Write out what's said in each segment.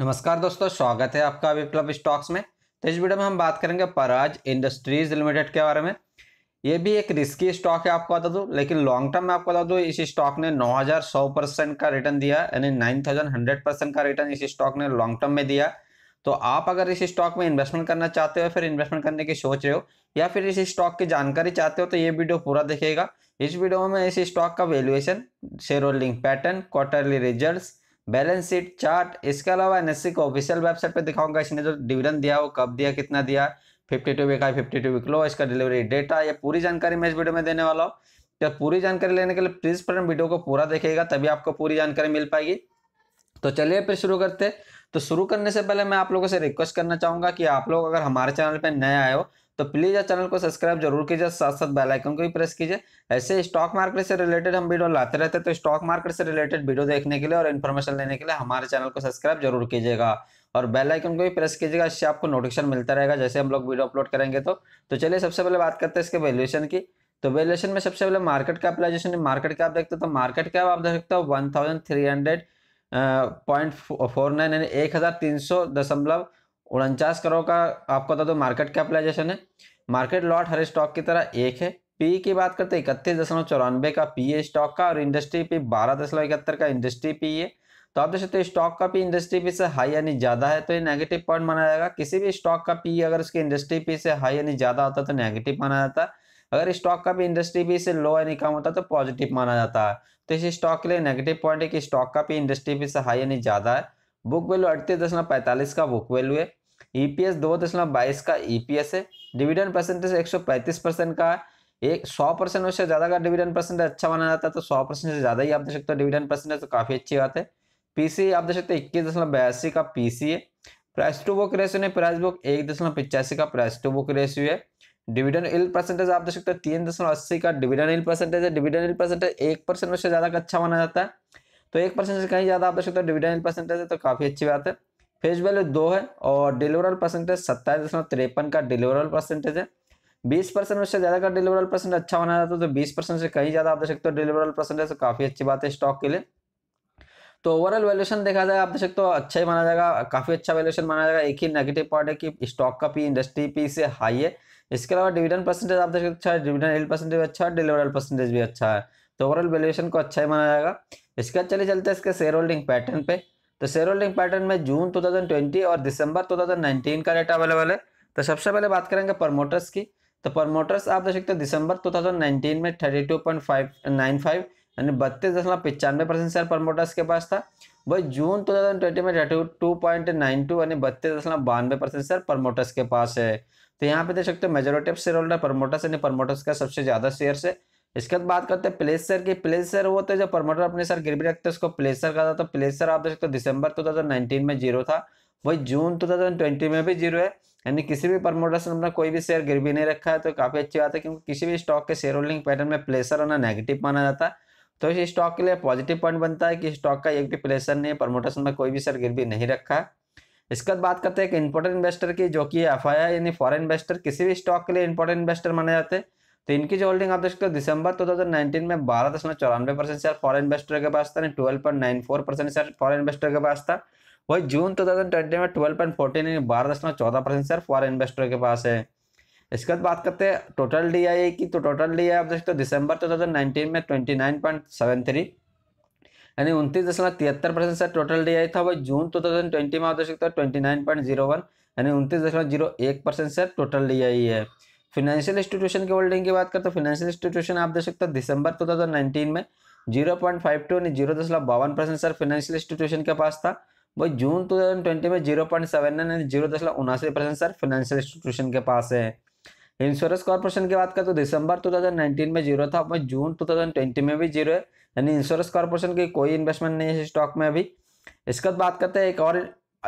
नमस्कार दोस्तों स्वागत है आपका विप्लव स्टॉक्स में तो इस वीडियो में हम बात करेंगे पराज इंडस्ट्रीज लिमिटेड के बारे में ये भी एक रिस्की स्टॉक है आपको बता दूं लेकिन लॉन्ग टर्म में आपको बता दूं इस स्टॉक ने 9100 परसेंट का रिटर्न दिया यानी 9100 परसेंट का रिटर्न इस स्टॉक ने लॉन्ग टर्म में दिया तो आप अगर इस स्टॉक में इन्वेस्टमेंट करना चाहते हो फिर इन्वेस्टमेंट करने की सोच रहे हो या फिर इस स्टॉक की जानकारी चाहते हो तो ये वीडियो पूरा देखिएगा इस वीडियो में इस स्टॉक का valuation share holding pattern quarterly result balance sheet chart इसके अलावा एनएससी को ऑफिशियल वेबसाइट पर दिखाऊंगा इसने जो डिविडेंड दिया वो कब दिया कितना दिया fifty two week high fifty two week low इसका डिलीवरी डेटा ये पूरी जानकारी मैं इस वीडियो में देने वाला हूँ तो पूरी जानकारी लेने के लिए प्लीज फ्रेंड वीडियो को पूरा देखेगा तभी आपको पूरी जानकारी मिल पाएगी तो चलिए फिर शुरू करते तो शुरू करने से पहले मैं आप लोगों से रिक्वेस्ट करना चाहूँगा कि आप लोग अगर हमारे चैनल पर नए आए हो तो प्लीज़ चैनल को सब्सक्राइब जरूर कीजिए साथ साथ बेल आइकन को भी प्रेस कीजिए ऐसे स्टॉक मार्केट से रिलेटेड हम वीडियो लाते रहते हैं तो स्टॉक मार्केट से रिलेटेड वीडियो देखने के लिए और इन्फॉर्मेशन लेने के लिए हमारे चैनल को सब्सक्राइब जरूर कीजिएगा और बेल आइकन को भी प्रेस कीजिएगा इससे आपको नोटिफिकेशन मिलता रहेगा जैसे हम लोग वीडियो अपलोड करेंगे तो तो चलिए सबसे पहले बात करते हैं इसके वैल्यूएशन की तो वैल्यूएशन में सबसे पहले मार्केट कैपिटलाइजेशन मार्केट कैप देखते हो तो मार्केट कैप आप देख सकते हो one thousand three hundred point four nine यानी एक हज़ार तीन सौ दशमलव उनचास करोड़ का आपको बता दो मार्केट कैपिटलाइजेशन है मार्केट लॉट हर स्टॉक की तरह एक है पी की बात करते हैं इकतीस दशमलव चौरानवे का पी है स्टॉक का और इंडस्ट्री पी बारह दशमलव इकहत्तर का इंडस्ट्री पी है तो आप देख सकते हो स्टॉक का पी इंडस्ट्री पी से हाई यानी ज्यादा है तो ये नेगेटिव पॉइंट माना जाएगा किसी भी स्टॉक का पी अगर उसकी इंडस्ट्री पी से हाई यानी ज्यादा होता तो नेगेटिव माना जाता है अगर स्टॉक का भी इंडस्ट्री भी से लो यानी कम होता है तो पॉजिटिव माना जाता है तो इसी स्टॉक के लिए नेगेटिव पॉइंट है कि स्टॉक का भी इंडस्ट्री भी से हाई यानी ज़्यादा है बुक वैल्यू अड़तीस दशमलव पैंतालीस का बुक वैल्यू है ईपीएस e दो दशमलव बाईस का ईपीएस e है डिविडेंड परसेंटेज एक सौ पैंतीस परसेंट का एक सौ परसेंट उससे ज़्यादा का डिविडेंड परसेंटेज अच्छा माना जाता है तो सौ परसेंट से ज़्यादा ही आप देख सकते हो डिविडेंड परसेंटेज तो काफ़ी अच्छी बात है पीसी आप देख सकते हो इक्कीस दशमलव बयासी का पीसी है प्राइस टू बुक रेशियो ने प्राइस बुक एक दशमलव पिचासी का प्राइस टू बुक रेशियो है डिविडेंड इल परसेंटेज आप देख सकते हो तीन दशमलव अस्सी का डिविडेंड इल परसेंटेज है डिविडेंड इल परसेंटेज एक परसेंट उससे ज़्यादा का अच्छा माना जाता है तो एक परसेंट से कहीं ज़्यादा आप देख सकते हो डिविडेंड इल परसेंटेज है तो काफ़ी अच्छी बात है फेज वैल्यू दो है और डिलीवरल परसेंटेज सत्ताईस दशमलव तिरपन का डिलीवरल परसेंटेज है बीस परसेंट उससे ज़्यादा का डिलीवरल परसेंट अच्छा होना चाहता है तो बीस परसेंट से कहीं ज़्यादा आप देख सकते हो डिलीवरल परसेंटेज तो काफ़ी अच्छी बात है स्टॉक के लिए तो ओवरऑल वैल्यूशन देखा जाए आप देख सकते हो अच्छा ही माना जाएगा काफ़ी अच्छा वैल्यूशन माना जाएगा एक ही नेगेटिव पॉइंट है कि स्टॉक का पी इंडस्ट्री पी से हाई है इसके अलावा डिविडेंड परसेंटेज आप देख सकते अच्छा है डिविडेंड हिल परसेंटेज अच्छा है डिलीवरल परसेंटेज भी अच्छा है तो ओवरऑल वैल्यूशन को अच्छा ही माना जाएगा इसके बाद चले चलते हैं इसके शेयर होल्डिंग पैटर्न पे तो शेयर होल्डिंग पैटर्न में जून 2020 और दिसंबर 2019 का डेटा अवेलेबल है तो सबसे पहले बात करेंगे प्रमोटर्स की तो प्रमोटर्स आप देख सकते हो दिसंबर 2019 में 32.595 यानी बत्तीस दशमलव पचानवे परसेंट शेयर प्रमोटर्स के पास था वही जून 2020 में thirty two point nine two यानी बत्तीस दशमलव बानवे परसेंट शेयर प्रमोटर्स के पास है तो यहाँ पे देख सकते हो majority of share holder promoters यानी प्रमोटर्स का सबसे ज़्यादा शेयर है इसके बाद बात करते हैं प्लेसर की प्लेसर वो थे जो प्रमोटर अपने सर गिरवी रखते हैं उसको प्लेसर कहा था तो प्लेसर आप देख सकते हो दिसंबर टू थाउजेंड नाइनटीन में जीरो था वही जून टू थाउजेंड ट्वेंटी में भी जीरो है यानी किसी भी प्रमोटर से अपना कोई भी शेयर गिरवी नहीं रखा है तो काफ़ी अच्छी बात है क्योंकि किसी भी स्टॉक के शेयर होल्डिंग पैटर्न में प्लेसर होना नेगेटिव माना जाता है तो इस स्टॉक के लिए पॉजिटिव पॉइंट बनता है कि स्टॉक का एक भी प्लेसर नहीं है प्रमोटर में कोई भी शेयर गिरवी नहीं रखा है इसके बाद बात करते हैं एक इंपॉर्टेंट इन्वेस्टर की जो कि एफ आई यानी फॉरेन इन्वेस्टर किसी भी स्टॉक के लिए इंपॉर्टेंट इन्वेस्टर माने जाते हैं तो इनकी जो होल्डिंग आप देख सकते हो दिसंबर 2019 में बारह दशमलव चौरानवे परसेंट शेयर फॉरन इन्वेस्टर के पास था twelve point nine four percent share foreign investor के पास था वही जून 2020 में ट्वेल्व पॉइंट फोर्टीन बारह दशमलव चौदह परसेंट शेयर फॉरन इन्वेस्टर के पास है इसके बाद बात करते हैं टोटल डी की तो टोटल डी आप देख सकते हो दिसंबर टू थाउजेंड नाइनटीन में twenty nine point seven three यानी उनतीस दशमलव तिहत्तर परसेंट शेयर टोटल डी था वही जून टू थाउजेंड ट्वेंटी में आप देख सकते हो twenty nine point zero one यानी उनतीस दशमलव जीरो एक परसेंट शेयर टोटल डी है फाइनेंशियल इंस्टीट्यूशन के होल्डिंग की बात करते तो फाइनेंशियल इंस्टीट्यूशन आप देख सकते हो दिसंबर टू में जीरो पॉइंट फाइव टू यानी जीरो दशमलव बावन परसेंट सर फाइनेंशियल इंस्टीट्यूशन के पास था वही जून टू थाउजेंड ट्वेंटी में जीरो पॉइंट सेवन नाइन यानी जीरो दशमलव उनासी परसेंट सर फाइनेंशियल इंस्टीट्यूशन के पास है इंश्योरेंस कॉर्पोरेशन की बात करें तो दिसंबर नाइनटीन में जीरो था वही जून टू थाउजेंड ट्वेंटी में भी जीरो है यानी इंश्योरेंस कॉर्पोरेशन की कोई इन्वेस्टमेंट नहीं है स्टॉक में अभी इसके बाद बात करते हैं एक और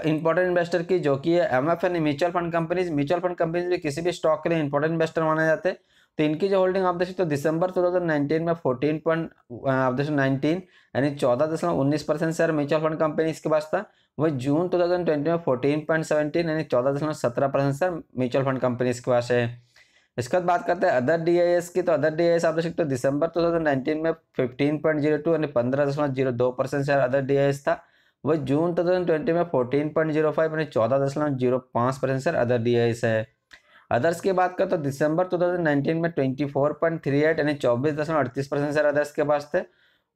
इंपॉर्टेंट इन्वेस्टर की जो कि M F N mutual fund companies mutual fund companies भी किसी भी स्टॉक के लिए इंपॉर्टेंट इन्वेस्टर माने जाते हैं तो इनकी जो होल्डिंग आप देखिए तो दिसंबर 2019 में 14 पॉइंट आप देख नाइनटीन यानी चौदह दशमलव उन्नीस percent share mutual fund companies के पास था वही जून टू में फोर्टीन यानी चौदह दशमलव सत्रह percent share mutual fund companies के पास है इसके बाद बात करते हैं अदर डी की तो अदर डी आप देख सकते हो दिसंबर टू में फिफ्टीन यानी पंद्रह शेयर अदर डी था वह जून टू तो थाउजेंड ट्वेंटी में फोर्टीन पॉइंट जीरो फाइव यानी चौदह दशमलव जीरो पाँच परसेंट अदर डी एस है अदर्स की बात करें तो दिसंबर नाइनटीन में एट यानी चौबीस दशमलव अड़तीस परसेंट सर अदर्स के पास थे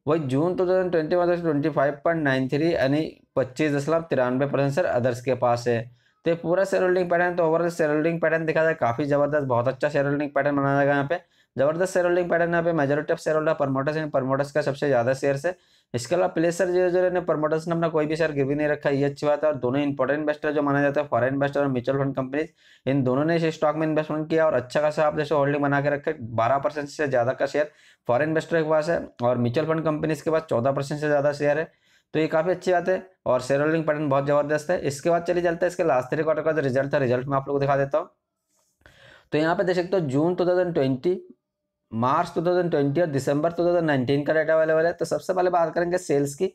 वही जून ट्वेंटी में तो twenty five point nine three यानी पच्चीस दशमलव तिरानवे परसेंट सर अदर्स के पास है तो ये पूरा शेयर होल्डिंग पैटर्न तो ओवरऑल शेयर होल्डिंग पैटर्न दिखा जाए काफ़ी जबरदस्त बहुत अच्छा शेयर होल्डिंग पैटर्न बनाया जाएगा यहाँ पे जबरदस्त शेयर होल्डिंग पैटर्न यहाँ पे majority of share holder promoters यानी प्रमोटर्स का सबसे ज़्यादा शेयर है इसके अलावा प्लेसर जो जो ने प्रमोटर्स ने अपना कोई भी शेयर गिरवी नहीं रखा ये अच्छी बात है और दोनों इंपॉर्टेंट इन्वेस्टर जो माना जाता है फॉरन इन्वेस्टर और म्यूचुअल फंड कंपनीज इन दोनों ने इस स्टॉक में इन्वेस्टमेंट किया और अच्छा खासा आप जैसे होल्डिंग बना के रखे बारह परसेंट से ज्यादा का शेयर फॉरन इन्वेस्टर के पास है और म्यूचुअल फंड कंपनीज के पास चौदह परसेंट से ज्यादा शेयर है तो ये काफ़ी अच्छी बात है और शेयर होल्डिंग पैटर्न बहुत जबरदस्त है इसके बाद चले चलते हैं इसके लास्ट थ्री क्वार्टर का जो रिजल्ट था रिजल्ट मैं आप लोग को दिखा देता हूँ तो यहाँ पे देख सकते हो June two thousand twenty March 2020 और दिसंबर 2019 का डाटा अवेलेबल है तो सबसे पहले बात करेंगे सेल्स की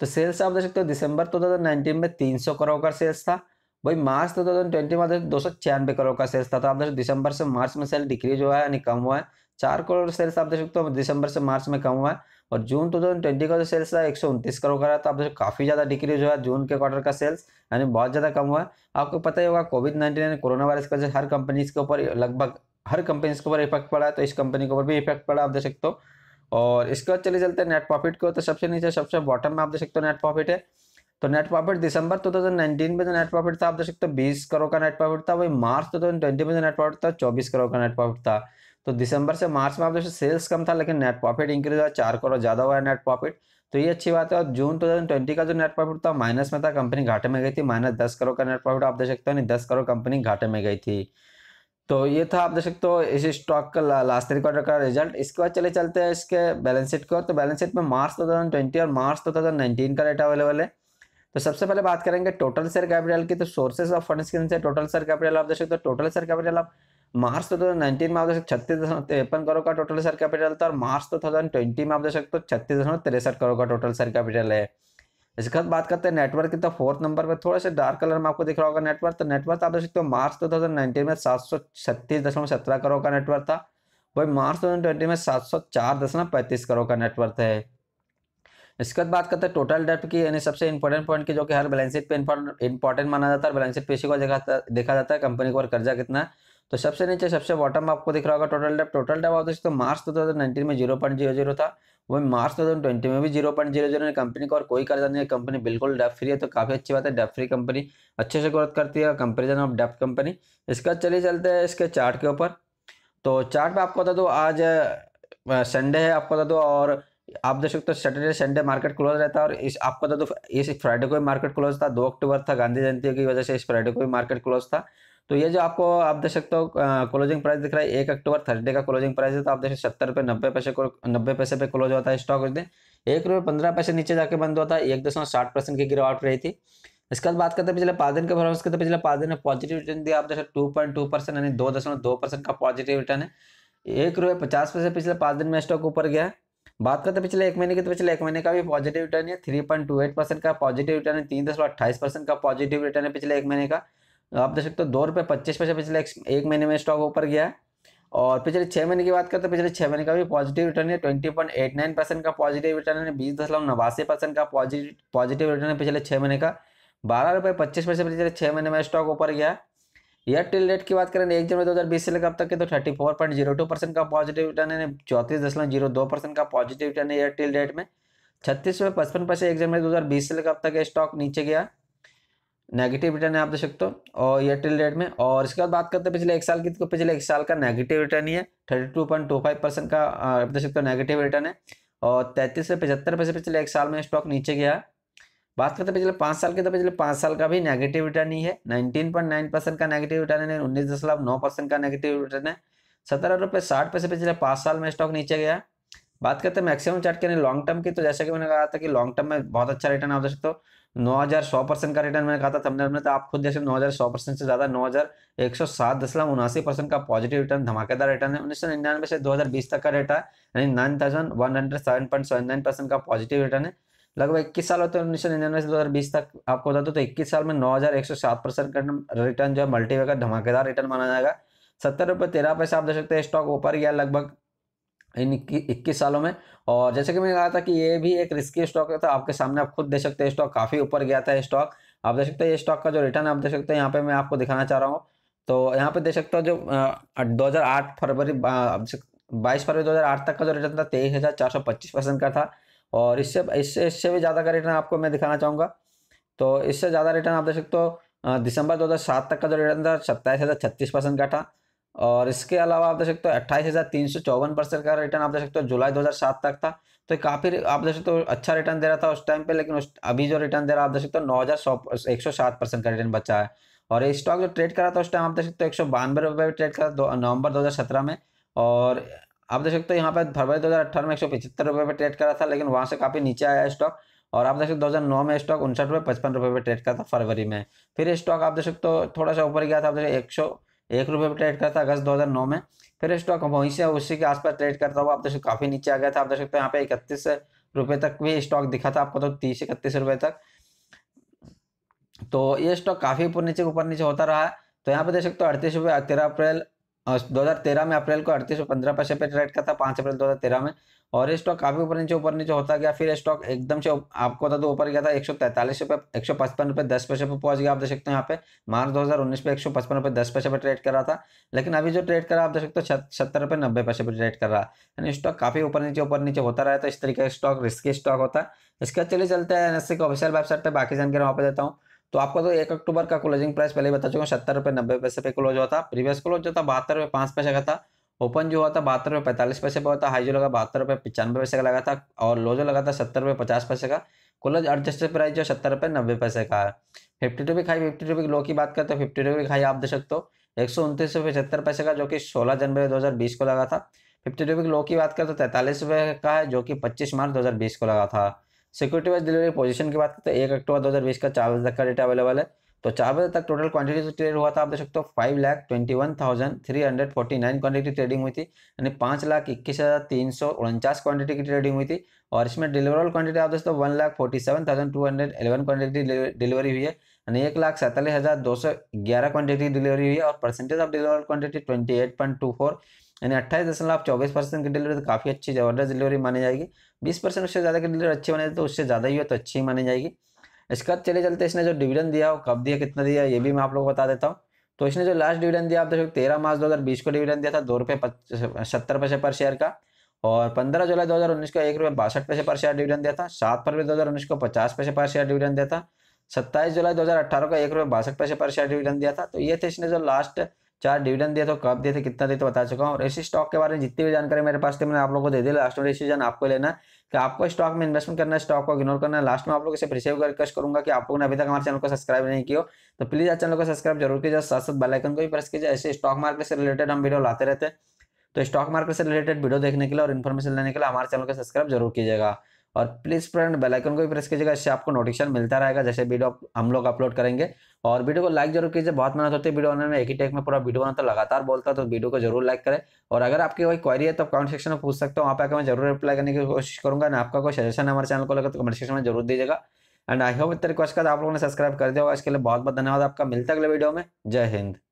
तो सेल्स आप देख सकते हो दिसंबर 2019 में 300 करोड़ का सेल्स था वही मार्च 2020 में दो सौ छियानवे करोड़ का सेल्स था तो आप देख दिसंबर से मार्च में सेल डिक्रीज हुआ है यानी कम हुआ है चार करोड़ सेल्स आप देख सकते हो दिसंबर से मार्च में कम हुआ है और जून 2020 का जो सेल्स था एक करोड़ का रहा तो आप देखो काफ़ी ज़्यादा डिक्रीज हुआ है जून के क्वार्टर का सेल्स यानी बहुत ज़्यादा कम हुआ है आपको पता ही होगा कोविड नाइन्टीन यानी कोरोना वायरस का जो हर कंपनीज के ऊपर लगभग हर कंपनी के ऊपर इफेक्ट पड़ा है तो इस कंपनी के ऊपर भी इफेक्ट पड़ा आप देख सकते हो और इसके बाद चले चलते हैं नेट प्रॉफिट को तो सबसे नीचे सबसे बॉटम में आप देख सकते हो नेट प्रॉफिट है तो नेट प्रॉफिट दिसंबर 2019 में जो नेट प्रॉफिट था आप देख सकते हो 20 करोड़ का नेट प्रॉफिट था वही मार्च 2020 में जो नेट प्रॉफिट था 24 करोड़ का नेट प्रॉफिट था तो दिसंबर से मार्च में आप देख सेल्स कम था लेकिन नेट प्रॉफिट इंक्रीज हुआ चार करोड़ ज़्यादा हुआ है नेट प्रॉफिट तो ये अच्छी बात है और जून टू का जो नेट प्रॉफिट था माइनस में था कंपनी घाटे में गई थी माइनस दस करोड़ का नेट प्रॉफिट आप देख सकते हो नहीं दस करोड़ कंपनी घाटे में गई थी तो ये था आप देख सकते हो इस स्टॉक का ला, लास्ट क्वार्टर का रिजल्ट इसके बाद चले चलते हैं इसके बैलेंस शीट को तो बैलेंस शीट में मार्च 2020 और मार्च 2019 का डेटा अवेलेबल है तो सबसे पहले बात करेंगे टोटल शेयर कैपिटल की तो सोर्सेज ऑफ फंड्स के से टोटल शेयर कैपिटल आप देख सकते हो टोटल शेयर कैपिटल आप मार्च टू थाउजेंड नाइनटीन में आप देख सकते छत्तीस दशमलव तिरपन करोड़ का टोटल शेयर कैपिटल था और मार्च टू थाउजेंड ट्वेंटी में आप देख सकते हो छत्तीस दशमलव तिरसठ करोड़ का टोटल शेयर कैपिटल है इसके बाद बात करते हैं नेटवर्क की तो फोर्थ नंबर पर थोड़ा सा डार्क कलर में आपको दिख रहा होगा नेटवर्क तो नेटवर्क आप देख सकते हो मार्च टू थाउजेंड नाइनटीन में सात सौ छत्तीस दशमलव सत्रह करोड़ का नेटवर्क था वही मार्च टू थाउजेंड ट्वेंटी में सात सौ चार दशमलव पैंतीस करोड़ का नेटवर्क है इसके बाद बात करते हैं टोटल डेप्ट की यानी सबसे इंपॉर्टेंट पॉइंट की जो कि हर बैलेंस शीट पे इंपॉर्टेंट माना जाता है बैलेंस शीट पेशी को देखा जाता है कंपनी को और कर्जा कितना है तो सबसे नीचे सबसे बॉटम आपको दिख रहा होगा टोटल डेप टोटल डेप आप देख मार्च दो हज़ार नाइनटीन में जीरो पॉइंट जीरो जीरो था वही मार्च दो हज़ार ट्वेंटी में भी zero point zero zero company को और कोई कर्जा नहीं है कंपनी बिल्कुल डेप फ्री है तो काफ़ी अच्छी बात है डेप फ्री कंपनी अच्छे से ग्रोथ करती है कंपेरिजन ऑफ डेप कंपनी इसका चले चलते हैं इसके चार्ट के ऊपर तो चार्ट में आपको बता दो आज संडे है आपको बता दो और आप देख सकते हो सैटरडे संडे मार्केट क्लोज रहता है और इस आपको बता तो दो ये फ्राइडे को भी मार्केट क्लोज था दो अक्टूबर था गांधी जयंती की वजह से इस फ्राइडे को भी मार्केट क्लोज था तो ये जो आपको आप देख सकते हो क्लोजिंग प्राइस दिख रहा है एक अक्टूबर थर्सडे का क्लोजिंग प्राइस है तो आप देख सकते सत्तर रुपये नब्बे पैसे को नब्बे पैसे पे क्लोज होता है स्टॉक उस दिन एक रुपये पंद्रह पैसे नीचे जाके बंद होता है एक दशमलव साठ परसेंट की गिरावट रही थी इसके बाद बात करते हैं पिछले पाँच दिन के भरोसे तो पिछले पाँच दिन में पॉजिटिव रिटर्न दिया आप देख टू पॉइंट टू परसेंट यानी दो दशमलव दो परसेंट का पॉजिटिव रिटर्न है एक रुपये पचास पैसे पिछले पाँच दिन में स्टॉक ऊपर गया है बात करते पिछले एक महीने की तो पिछले एक महीने का भी पॉजिटिव रिटर्न है three point two eight percent का पॉजिटिव रिटर्न है तीन दशमलव अट्ठाईस परसेंट का पॉजिटिव रिटर्न है पिछले एक महीने का आप देख सकते हो दो रुपये पच्चीस पैसे पिछले एक महीने में स्टॉक ऊपर गया और पिछले छः महीने की बात करते तो पिछले छः महीने का भी पॉजिटिव रिटर्न है twenty point eight nine percent का पॉजिटिव रिटर्न है बीस दशमलव नवासी परसेंट का पॉजिटिव पॉजिटिव रिटर्न है पिछले छः महीने का बारह रुपये पच्चीस पैसे पिछले छः महीने में स्टॉक ऊपर गया है ईयर रेट की बात करें एक जनवरी बीस से लेकर अब तक के तो टू परसेंट का पॉजिटिव रिटर्न है चौंतीस दशमलव जीरो दो परसेंट का पॉजिटिव रिटर्न है एयरटेल रेट में छत्तीस में पचपन पैसे एक जनवरी बीस से लेकर अब तक स्टॉक नीचे गया नेगेटिव रिटर्न है आप देख सकते हो और एयरटेल रेट में और इसके बाद बात करते हैं पिछले एक साल की तो पिछले एक साल का नेगेटिव रिटर्न ही है thirty two point two five percent का आप देख सकते हो नेगेटिव रिटर्न है और तैंतीस से पचहत्तर पैसे पिछले एक साल में स्टॉक नीचे गया है बात करते पिछले पांच साल के तो पिछले पांच साल का भी नेगेटिव रिटर्न ही है नाइनटीन पॉइंट नाइन परसेंट का नेगेटिव रिटर्न है उन्नीस दशमलव नौ परसेंट का नेगेटिव रिटर्न है सत्रह रुपये साठ पैसे पिछले पांच साल में स्टॉक नीचे गया बात करते हैं मैक्सिमम चार्ट के लॉन्ग टर्म की तो जैसे कि मैंने कहा था कि लॉन्ग टर्म में बहुत अच्छा रिटर्न आप देख सकते हो नौ हज़ार सौ परसेंट का रिटर्न मैंने कहा था थंबनेल में तो आप खुद जैसे नौ हज़ार सौ परसेंट से ज़्यादा नौ हज़ार एक सौ सात दशमलव उनासी परसेंट का पॉजिटिव रिटर्न धमाकेदार रिटर्न है उन्नीस सौ निन्यानवे से दो हज़ार बीस तक का रेट है यानी nine thousand one hundred seven point seven nine percent का पॉजिटिव रिटर्न है लगभग इक्कीस साल होते हैं उन्नीस सौ निन्यानवे से दो हज़ार बीस तक आपको बता दो तो इक्कीस साल में नौ हज़ार एक सौ सात परसेंट रिटर्न जो है मल्टीवे का धमाकेदार रिटर्न माना जाएगा सत्तर रुपये तेरह पैसे आप देख सकते हैं स्टॉक ऊपर गया लगभग इन इक्कीस सालों में और जैसे कि मैंने कहा था कि ये भी एक रिस्की स्टॉक था आपके सामने आप खुद देख सकते हैं स्टॉक काफ़ी ऊपर गया था स्टॉक आप देख सकते हैं ये स्टॉक का जो रिटर्न आप देख सकते हैं यहाँ पे मैं आपको दिखाना चाह रहा हूँ तो यहाँ पे देख सकते हो जो दो हज़ार आठ फरवरी बाईस फरवरी दो हज़ार आठ तक का जो रिटर्न था तेईस हज़ार चार सौ पच्चीस परसेंट का था और इससे इससे इससे भी ज़्यादा का रिटर्न आपको मैं दिखाना चाहूँगा तो इससे ज़्यादा रिटर्न आप देख सकते हो दिसंबर 2007 तक का जो रिटर्न था सत्ताईस हज़ार छत्तीस परसेंट का था और इसके अलावा आप देख सकते हो अट्ठाईस हज़ार तीन सौ चौवन परसेंट का रिटर्न आप देख सकते हो जुलाई 2007 तक था तो काफ़ी आप देख सकते हो अच्छा रिटर्न दे रहा था उस टाइम पे लेकिन उस अभी जो रिटर्न दे रहा आप देख सकते हो नौ हज़ार एक सौ सात परसेंट का रिटर्न बचा है और ये स्टॉक जो ट्रेड करा था उस टाइम आप देख सकते हो एक सौ बानवे रुपये ट्रेड करा दो नवंबर दो हज़ार सत्रह में और आप देख सकते हो यहाँ पे फरवरी दो हज़ार अठारह में एक सौ पचहत्तर रुपये पर ट्रेड करा था लेकिन वहाँ से काफ़ी नीचे आया स्टॉक और आप देख सकते हो 2009 में स्टॉक उनसठ रुपये पचपन रुपये पर ट्रेड करा था फरवरी में फिर स्टॉक आप देख सकते हो थोड़ा सा ऊपर गया था आप देख एक सौ एक रुपये पर ट्रेड था अगस्त नौ में फिर स्टॉक वहीं से उसी के आसपास ट्रेड करता हुआ आप देख सकते काफ़ी नीचे आ गया था आप देख सकते हो यहाँ पे इकतीस रुपये तक भी स्टॉक दिखा था आपको तो तीस इकतीस रुपये तक तो ये स्टॉक काफ़ी ऊपर नीचे ऊपर नीचे होता रहा है तो यहाँ पे देख सकते हो अड़तीस रुपये तेरह अप्रैल दो हजार तेरह में अप्रैल को अड़तीस सौ पंद्रह पैसे पे ट्रेड करता पांच अप्रैल दो हजार तेरह में और ये स्टॉक काफी ऊपर नीचे ऊपर नीचे होता गया फिर स्टॉक एकदम से आपको बता दो ऊपर गया था एक सौ तैतालीस रुपये एक सौ पचपन रुपये दस पैसे पे पहुंच गया आप देख सकते हो यहाँ पे मार्च दो हजार उन्नीस पे एक सौ पचपन रुपये दस पैसे पे ट्रेड कर रहा था लेकिन अभी जो ट्रेड करा आप देख सकते हो सत्तर रुपये नब्बे पैसे पे ट्रेड कर रहा है स्टॉक काफी ऊपर नीचे ऊपर नीचे होता रहा है तो इस तरीके का स्टॉक रिस्की स्टॉक होता है इसके चलिए चलते हैं एनएससी के ऑफिशियल वेबसाइट पर बाकी जानकारी वहाँ पर देता हूँ तो आपका तो एक अक्टूबर का क्लोजिंग प्राइस पहले बता चुका हूँ सत्तर रुपये नब्बे पैसे पे क्लोज हुआ था प्रीवियस क्लोज जो था बहत्तर रुपये पाँच पैसे का था ओपन जो हुआ था बहत्तर रुपये पैंतालीस पैसे पे हुआ था हाई जो लगा बहत्तर रुपये पचानवे पैसे का लगा था और लो जो लगा था सत्तर रुपये पचास पैसे का क्लोज एडजस्टेड प्राइस जो सत्तर रुपये नब्बे पैसे का है फिफ्टी टू भी खाई फिफ्टी टू भी लो की बात करते हैं फिफ्टी टू भी खाई आप देख सकते हो एक सौ उनतीस रुपये पचहत्तर पैसे का जो कि सोलह जनवरी दो हज़ार बीस को लगा था फिफ्टी टू भी लो की बात करते हो तैंतालीस रुपये का है जो कि पच्चीस मार्च दो हज़ार बीस को लगा था सिक्योरिटी वाइज डिलीवरी पोजीशन की बात करते हैं तो एक अक्टूबर दो हज़ार बीस का चार बजे तक का डेटा अवेलेबल है तो चार बजे तक टोटल क्वांटिटी जो ट्रेड हुआ था आप देख सकते हो five lakh twenty one thousand three hundred forty nine quantity trading हुई थी यानी पाँच लाख इक्कीस हज़ार तीन सौ उनचास क्वांटिटी की ट्रेडिंग हुई थी और इसमें डिलीवरल क्वांटिटी आप दोस्तों one lakh forty seven thousand two hundred eleven quantity delivery हुई है एक लाख सैंतालीस हज़ार दो सौ ग्यारह क्वांटिटी डिलीवरी हुई है और percentage of deliver quantity twenty eight point two four यानी अट्ठाईस दशमलव चौबीस परसेंट की डिलीवरी तो काफ़ी अच्छी जबरदस्त डिलीवरी मानी जाएगी बीस परसेंट उससे ज़्यादा की डिलीवरी अच्छी मानी जाए तो उससे ज़्यादा ही हो तो अच्छी ही मानी जाएगी इसके बाद चले चलते इसने जो डिविडन दिया हो कब दिया कितना दिया ये भी मैं आप लोग को बता देता हूँ तो इसने जो लास्ट डिविडन दिया आप देखो तेरह मार्च दो हज़ार बीस को डिविडन दिया था दो रुपये सत्तर पैसे पर शेयर का और पंद्रह जुलाई दो हज़ार उन्नीस को एक रुपये बासठ पैसे पर शेयर डिविडन दिया था सात फरवरी दो हज़ार उन्नीस को पचास पैसे पर शेयर डिविडन दिया था सत्ताईस जुलाई 2018 को एक रुपये बासठ पैसे पर शेयर डिविडेंड दिया था तो ये थे इसने जो लास्ट चार डिविडेंड दिया तो कब दिए थे कितना दिए तो बता चुका हूँ और इसी स्टॉक के बारे में जितनी भी जानकारी मेरे पास थी मैंने आप लोगों को दे दी लास्ट में डिसीजन आपको लेना है कि आपको स्टॉक में इन्वेस्टमेंट करना है स्टॉक को इग्नोर करना है लास्ट में आप लोग इसे रिसेव कर रिक्वेस्ट करूंगा कि आप लोगों ने अभी तक हमारे चैनल को सब्सक्राइब नहीं किया तो प्लीज़ आप चैनल को सब्सक्राइब जरूर कीजिए साथ साथ बेलाइकन को भी प्रेस कीजिए ऐसे स्टॉक मार्केट से रिलेटेड हम वीडियो लाते रहते हैं तो स्टॉक मार्केट से रिलेटेड वीडियो देखने के लिए और इन्फॉर्मेशन लेने के लिए हमारे चैनल को सब्सक्राइब जरूर कीजिएगा और प्लीज़ फ्रेंड बेलाइकन को भी प्रेस कीजिएगा इससे आपको नोटिफिकेशन मिलता रहेगा जैसे वीडियो हम लोग अपलोड करेंगे और वीडियो को लाइक जरूर कीजिए बहुत मेहनत होती है वीडियो बनाने में एक ही टेक में पूरा वीडियो बनाता तो लगातार बोलता है तो वीडियो को जरूर लाइक करें और अगर आपकी कोई क्वारी है तो कमेंट सेक्शन में पूछ सकते हो वहाँ पर आकर मैं जरूर रिप्लाई करने की कोशिश करूँगा ना आपका कोई सजेशन हमारे चैनल को लगे तो कमेंट सेक्शन में जरूर दीजिएगा एंड आई होप इतना रिक्वेस्ट कर आप लोगों ने सब्सक्राइब कर दिया होगा इसके लिए बहुत बहुत धन्यवाद आपका मिलता अगले वीडियो में जय हिंद